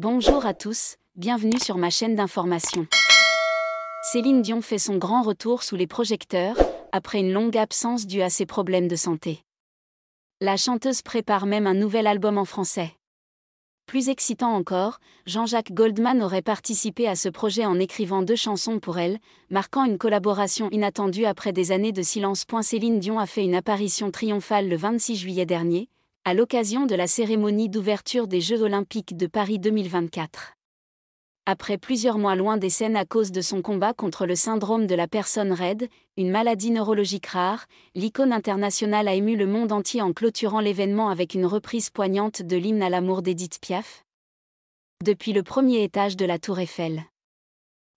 Bonjour à tous, bienvenue sur ma chaîne d'information. Céline Dion fait son grand retour sous les projecteurs, après une longue absence due à ses problèmes de santé. La chanteuse prépare même un nouvel album en français. Plus excitant encore, Jean-Jacques Goldman aurait participé à ce projet en écrivant deux chansons pour elle, marquant une collaboration inattendue après des années de silence. Céline Dion a fait une apparition triomphale le 26 juillet dernier, à l'occasion de la cérémonie d'ouverture des Jeux olympiques de Paris 2024. Après plusieurs mois loin des scènes à cause de son combat contre le syndrome de la personne raide, une maladie neurologique rare, l'icône internationale a ému le monde entier en clôturant l'événement avec une reprise poignante de l'hymne à l'amour d'Edith Piaf. Depuis le premier étage de la Tour Eiffel.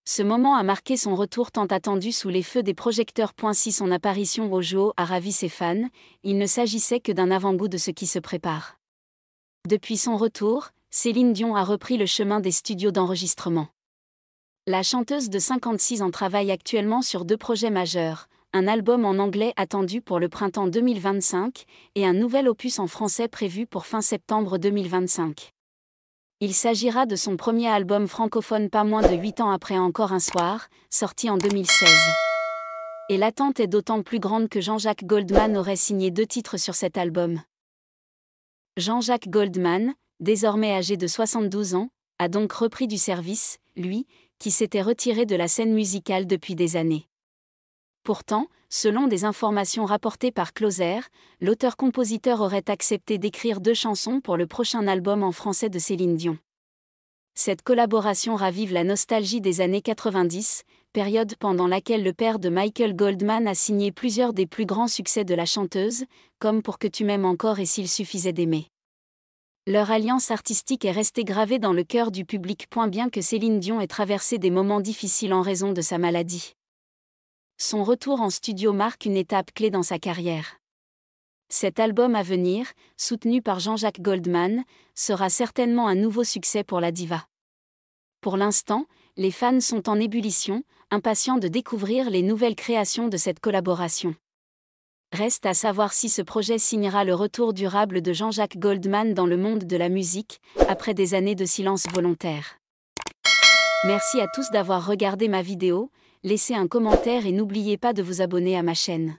Ce moment a marqué son retour tant attendu sous les feux des projecteurs. Si son apparition au jeu a ravi ses fans, il ne s'agissait que d'un avant-goût de ce qui se prépare. Depuis son retour, Céline Dion a repris le chemin des studios d'enregistrement. La chanteuse de 56 ans travaille actuellement sur deux projets majeurs, un album en anglais attendu pour le printemps 2025 et un nouvel opus en français prévu pour fin septembre 2025. Il s'agira de son premier album francophone pas moins de 8 ans après Encore un soir, sorti en 2016. Et l'attente est d'autant plus grande que Jean-Jacques Goldman aurait signé deux titres sur cet album. Jean-Jacques Goldman, désormais âgé de 72 ans, a donc repris du service, lui, qui s'était retiré de la scène musicale depuis des années. Pourtant, selon des informations rapportées par Closer, l'auteur-compositeur aurait accepté d'écrire deux chansons pour le prochain album en français de Céline Dion. Cette collaboration ravive la nostalgie des années 90, période pendant laquelle le père de Michael Goldman a signé plusieurs des plus grands succès de la chanteuse, comme Pour que tu m'aimes encore et S'il suffisait d'aimer. Leur alliance artistique est restée gravée dans le cœur du public. Point bien que Céline Dion ait traversé des moments difficiles en raison de sa maladie son retour en studio marque une étape clé dans sa carrière. Cet album à venir, soutenu par Jean-Jacques Goldman, sera certainement un nouveau succès pour la diva. Pour l'instant, les fans sont en ébullition, impatients de découvrir les nouvelles créations de cette collaboration. Reste à savoir si ce projet signera le retour durable de Jean-Jacques Goldman dans le monde de la musique, après des années de silence volontaire. Merci à tous d'avoir regardé ma vidéo, laissez un commentaire et n'oubliez pas de vous abonner à ma chaîne.